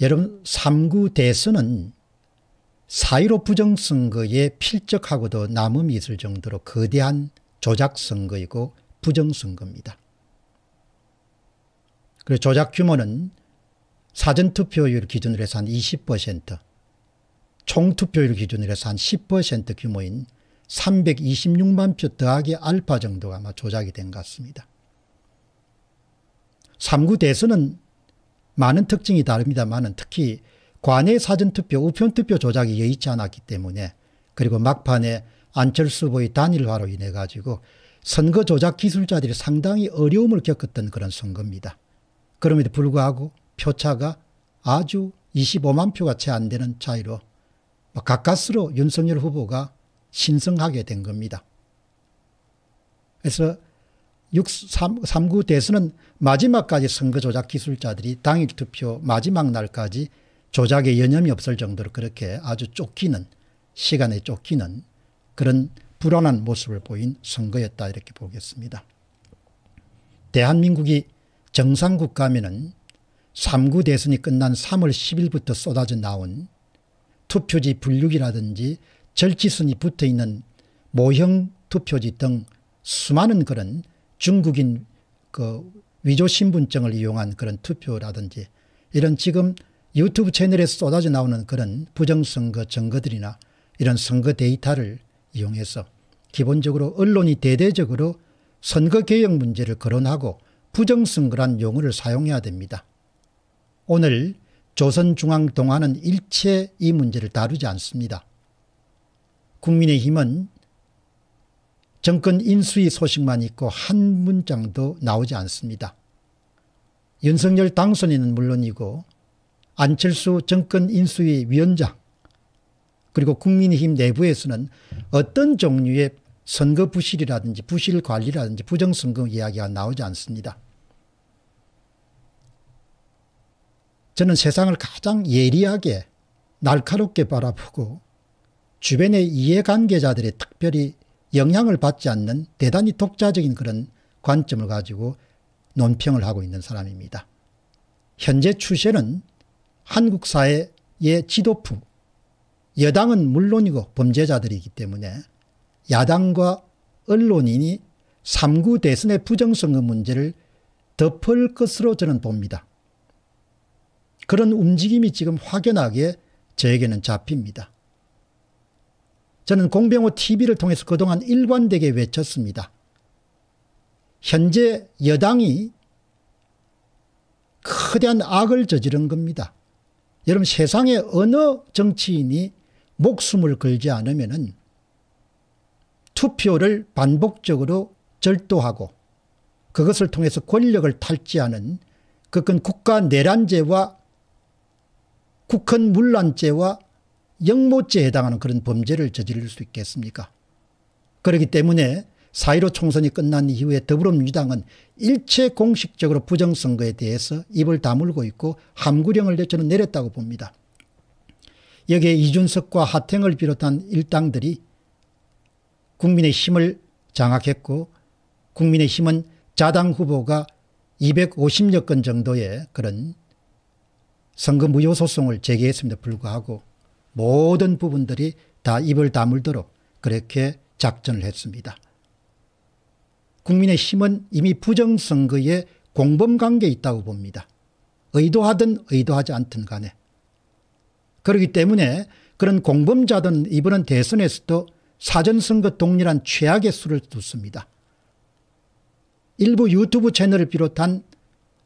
여러분 3구 대선은 사1로 부정선거에 필적하고도 남음이 있을 정도로 거대한 조작선거이고 부정선거입니다. 그리고 조작 규모는 사전투표율 기준으로 해서 한 20%, 총투표율 기준으로 해서 한 10% 규모인 326만 표 더하기 알파 정도가 아마 조작이 된 것 같습니다. 3구 대선은 많은 특징이 다릅니다만은 특히 관내 사전투표 우편투표 조작이 여의치 않았기 때문에 그리고 막판에 안철수 후보의 단일화로 인해 가지고 선거 조작 기술자들이 상당히 어려움을 겪었던 그런 선거입니다. 그럼에도 불구하고 표차가 아주 25만 표가 채 안 되는 차이로 뭐 가까스로 윤석열 후보가 신성하게 된 겁니다. 그래서 6, 3, 3구 대선은 마지막까지 선거 조작 기술자들이 당일 투표 마지막 날까지 조작에 여념이 없을 정도로 그렇게 아주 쫓기는 시간에 쫓기는 그런 불안한 모습을 보인 선거였다 이렇게 보겠습니다. 대한민국이 정상국가면은 3구 대선이 끝난 3월 10일부터 쏟아져 나온 투표지 분류기라든지 절지선이 붙어있는 모형 투표지 등 수많은 그런 중국인 그 위조 신분증을 이용한 그런 투표라든지 이런 지금 유튜브 채널에서 쏟아져 나오는 그런 부정선거 증거들이나 이런 선거 데이터를 이용해서 기본적으로 언론이 대대적으로 선거개혁 문제를 거론하고 부정선거란 용어를 사용해야 됩니다. 오늘 조선중앙동화는 일체 이 문제를 다루지 않습니다. 국민의힘은 정권 인수위 소식만 있고 한 문장도 나오지 않습니다. 윤석열 당선인은 물론이고 안철수 정권 인수위 위원장 그리고 국민의힘 내부에서는 어떤 종류의 선거 부실이라든지 부실 관리라든지 부정선거 이야기가 나오지 않습니다. 저는 세상을 가장 예리하게 날카롭게 바라보고 주변의 이해관계자들의 특별히 영향을 받지 않는 대단히 독자적인 그런 관점을 가지고 논평을 하고 있는 사람입니다. 현재 추세는 한국 사회의 지도부, 여당은 물론이고 범죄자들이기 때문에 야당과 언론인이 3구 대선의 부정선거 문제를 덮을 것으로 저는 봅니다. 그런 움직임이 지금 확연하게 저에게는 잡힙니다. 저는 공병호 TV를 통해서 그동안 일관되게 외쳤습니다. 현재 여당이 거대한 악을 저지른 겁니다. 여러분 세상에 어느 정치인이 목숨을 걸지 않으면 투표를 반복적으로 절도하고 그것을 통해서 권력을 탈취하는 그건 국가 내란죄와 국헌 물란죄와 영모죄에 해당하는 그런 범죄를 저지를 수 있겠습니까? 그렇기 때문에 4.15 총선이 끝난 이후에 더불어민주당은 일체 공식적으로 부정선거에 대해서 입을 다물고 있고 함구령을 저는 내렸다고 봅니다. 여기에 이준석과 하탱을 비롯한 일당들이 국민의 힘을 장악했고 국민의 힘은 자당 후보가 250여 건 정도의 그런 선거 무효 소송을 제기했음에도 불구하고 모든 부분들이 다 입을 다물도록 그렇게 작전을 했습니다. 국민의힘은 이미 부정선거에 공범관계 있다고 봅니다. 의도하든 의도하지 않든 간에. 그렇기 때문에 그런 공범자든 이번 대선에서도 사전선거 동일한 최악의 수를 뒀습니다. 일부 유튜브 채널을 비롯한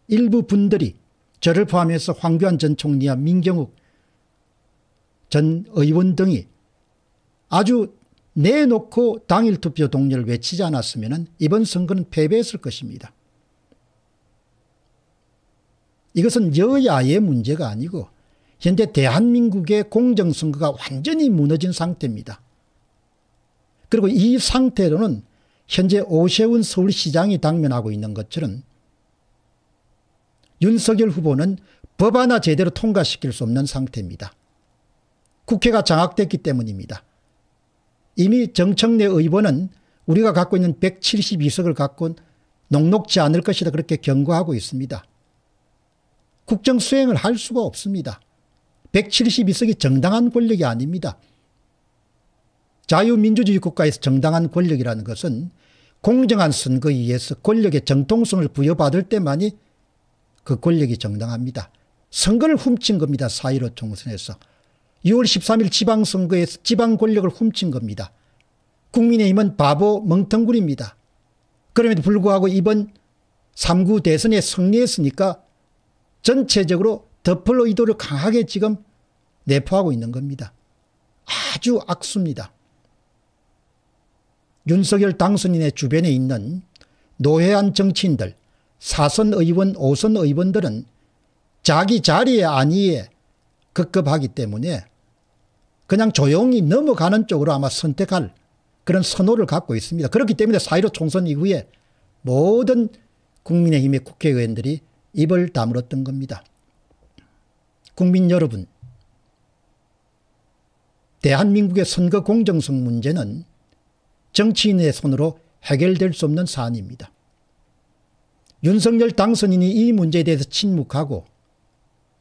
일부 분들이 저를 포함해서 황교안 전 총리와 민경욱 전 의원 등이 아주 내놓고 당일 투표 동료를 외치지 않았으면 이번 선거는 패배했을 것입니다. 이것은 여야의 문제가 아니고 현재 대한민국의 공정선거가 완전히 무너진 상태입니다. 그리고 이 상태로는 현재 오세훈 서울시장이 당면하고 있는 것처럼 윤석열 후보는 법 하나 제대로 통과시킬 수 없는 상태입니다. 국회가 장악됐기 때문입니다. 이미 정청래 의원은 우리가 갖고 있는 172석을 갖고 녹록지 않을 것이다 그렇게 경고하고 있습니다. 국정 수행을 할 수가 없습니다. 172석이 정당한 권력이 아닙니다. 자유민주주의 국가에서 정당한 권력이라는 것은 공정한 선거에 의해서 권력의 정통성을 부여받을 때만이 그 권력이 정당합니다. 선거를 훔친 겁니다. 4.15 총선에서. 6월 13일 지방선거에서 지방 권력을 훔친 겁니다. 국민의힘은 바보 멍텅군입니다. 그럼에도 불구하고 이번 3구 대선에 승리했으니까 전체적으로 덮을 의도를 강하게 지금 내포하고 있는 겁니다. 아주 악수입니다. 윤석열 당선인의 주변에 있는 노회한 정치인들, 사선 의원, 오선 의원들은 자기 자리에 아니에 급급하기 때문에 그냥 조용히 넘어가는 쪽으로 아마 선택할 그런 선호를 갖고 있습니다. 그렇기 때문에 사1 5 총선 이후에 모든 국민의힘의 국회의원들이 입을 다물었던 겁니다. 국민 여러분, 대한민국의 선거 공정성 문제는 정치인의 손으로 해결될 수 없는 사안입니다. 윤석열 당선인이 이 문제에 대해서 침묵하고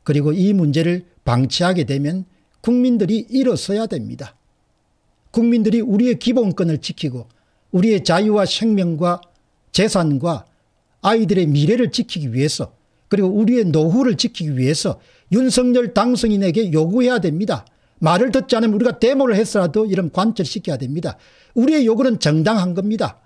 그리고 이 문제를 방치하게 되면 국민들이 일어서야 됩니다. 국민들이 우리의 기본권을 지키고 우리의 자유와 생명과 재산과 아이들의 미래를 지키기 위해서 그리고 우리의 노후를 지키기 위해서 윤석열 당선인에게 요구해야 됩니다. 말을 듣지 않으면 우리가 데모를 했어라도 이런 관철시켜야 됩니다. 우리의 요구는 정당한 겁니다.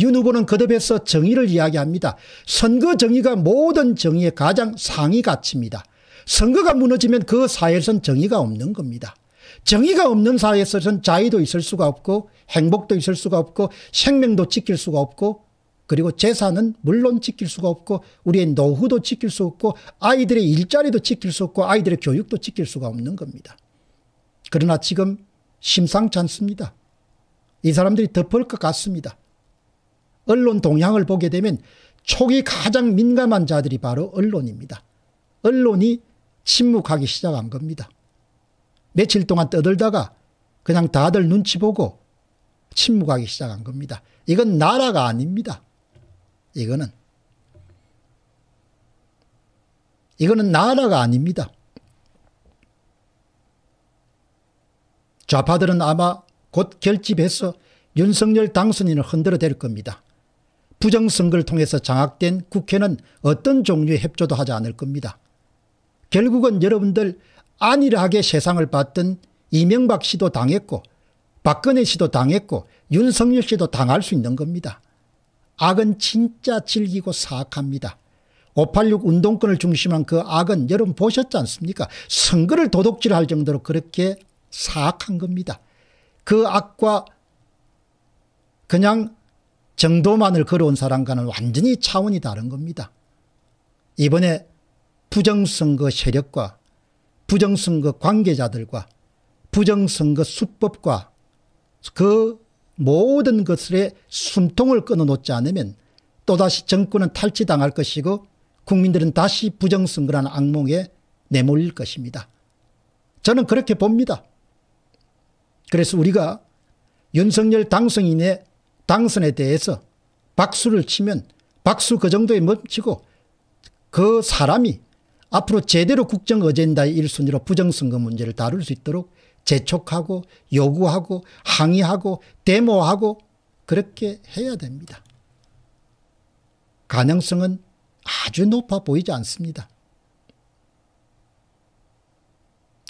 윤 후보는 거듭해서 정의를 이야기합니다. 선거 정의가 모든 정의의 가장 상위 가치입니다. 선거가 무너지면 그 사회에선 정의가 없는 겁니다. 정의가 없는 사회에서는 자유도 있을 수가 없고 행복도 있을 수가 없고 생명도 지킬 수가 없고 그리고 재산은 물론 지킬 수가 없고 우리의 노후도 지킬 수 없고 아이들의 일자리도 지킬 수 없고 아이들의 교육도 지킬 수가 없는 겁니다. 그러나 지금 심상치 않습니다. 이 사람들이 덮을 것 같습니다. 언론 동향을 보게 되면 초기 가장 민감한 자들이 바로 언론입니다. 언론이 침묵하기 시작한 겁니다. 며칠 동안 떠들다가 그냥 다들 눈치 보고 침묵하기 시작한 겁니다. 이건 나라가 아닙니다. 이거는. 이거는 나라가 아닙니다. 좌파들은 아마 곧 결집해서 윤석열 당선인을 흔들어 댈 겁니다. 부정선거를 통해서 장악된 국회는 어떤 종류의 협조도 하지 않을 겁니다. 결국은 여러분들 안일하게 세상을 봤던 이명박 씨도 당했고 박근혜 씨도 당했고 윤석열 씨도 당할 수 있는 겁니다. 악은 진짜 질기고 사악합니다. 586 운동권을 중심한 그 악은 여러분 보셨지 않습니까? 선거를 도둑질할 정도로 그렇게 사악한 겁니다. 그 악과 그냥 정도만을 걸어온 사람과는 완전히 차원이 다른 겁니다. 이번에 부정선거 세력과 부정선거 관계자들과 부정선거 수법과 그 모든 것에 숨통을 끊어놓지 않으면 또다시 정권은 탈취당할 것이고 국민들은 다시 부정선거라는 악몽에 내몰릴 것입니다. 저는 그렇게 봅니다. 그래서 우리가 윤석열 당선인의 당선에 대해서 박수를 치면 박수 그 정도에 멈추고 그 사람이 앞으로 제대로 국정 어젠다의 일순위로 부정선거 문제를 다룰 수 있도록 재촉하고 요구하고 항의하고 데모하고 그렇게 해야 됩니다. 가능성은 아주 높아 보이지 않습니다.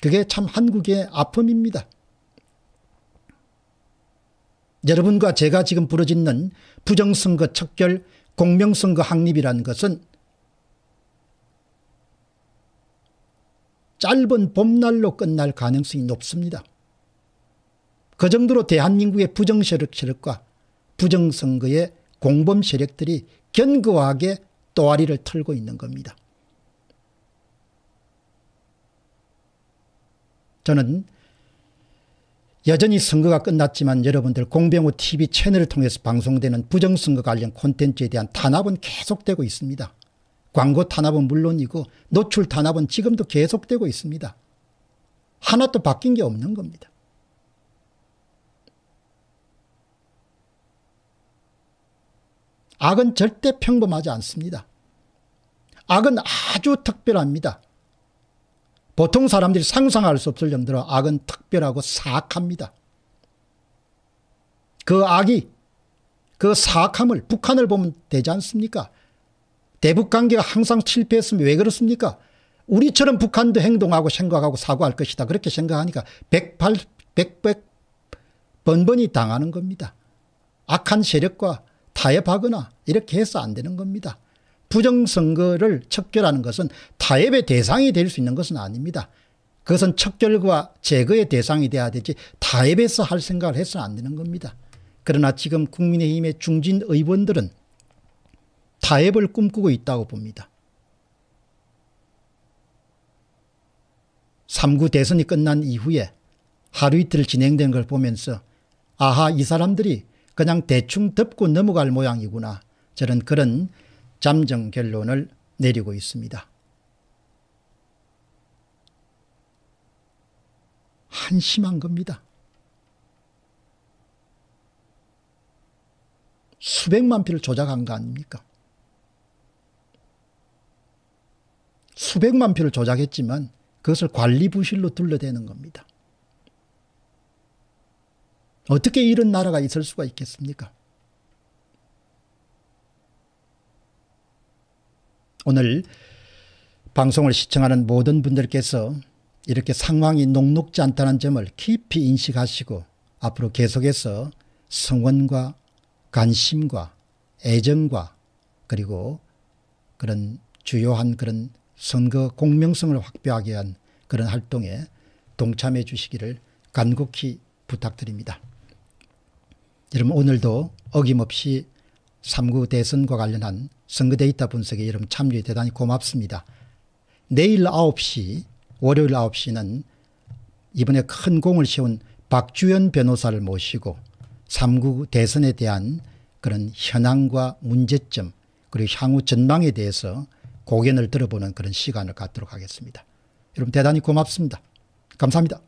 그게 참 한국의 아픔입니다. 여러분과 제가 지금 부르짖는 부정선거 척결 공명선거 확립이라는 것은 짧은 봄날로 끝날 가능성이 높습니다. 그 정도로 대한민국의 부정세력 세력과 부정선거의 공범 세력들이 견고하게 또아리를 털고 있는 겁니다. 저는 여전히 선거가 끝났지만 여러분들 공병호 TV 채널을 통해서 방송되는 부정선거 관련 콘텐츠에 대한 탄압은 계속되고 있습니다. 광고 탄압은 물론이고 노출 탄압은 지금도 계속되고 있습니다. 하나도 바뀐 게 없는 겁니다. 악은 절대 평범하지 않습니다. 악은 아주 특별합니다. 보통 사람들이 상상할 수 없을 정도로 악은 특별하고 사악합니다. 그 악이 그 사악함을 북한을 보면 되지 않습니까? 대북 관계가 항상 실패했으면 왜 그렇습니까? 우리처럼 북한도 행동하고 생각하고 사고할 것이다. 그렇게 생각하니까 108, 100, 번번이 당하는 겁니다. 악한 세력과 타협하거나 이렇게 해서 안 되는 겁니다. 부정선거를 척결하는 것은 타협의 대상이 될 수 있는 것은 아닙니다. 그것은 척결과 제거의 대상이 돼야 되지 타협에서 할 생각을 해서는 안 되는 겁니다. 그러나 지금 국민의힘의 중진 의원들은 타협을 꿈꾸고 있다고 봅니다. 3구 대선이 끝난 이후에 하루 이틀 진행된 걸 보면서 아하 이 사람들이 그냥 대충 덮고 넘어갈 모양이구나 저는 그런 잠정 결론을 내리고 있습니다. 한심한 겁니다. 수백만 표를 조작한 거 아닙니까? 수백만 표를 조작했지만 그것을 관리 부실로 둘러대는 겁니다. 어떻게 이런 나라가 있을 수가 있겠습니까? 오늘 방송을 시청하는 모든 분들께서 이렇게 상황이 녹록지 않다는 점을 깊이 인식하시고 앞으로 계속해서 성원과 관심과 애정과 그리고 그런 주요한 그런 선거 공명성을 확보하기 위한 그런 활동에 동참해 주시기를 간곡히 부탁드립니다. 여러분 오늘도 어김없이 3구 대선과 관련한 선거 데이터 분석에 여러분 참여해 대단히 고맙습니다. 내일 9시 월요일 9시는 이번에 큰 공을 세운 박주연 변호사를 모시고 3구 대선에 대한 그런 현황과 문제점 그리고 향후 전망에 대해서 고견을 들어보는 그런 시간을 갖도록 하겠습니다. 여러분 대단히 고맙습니다. 감사합니다.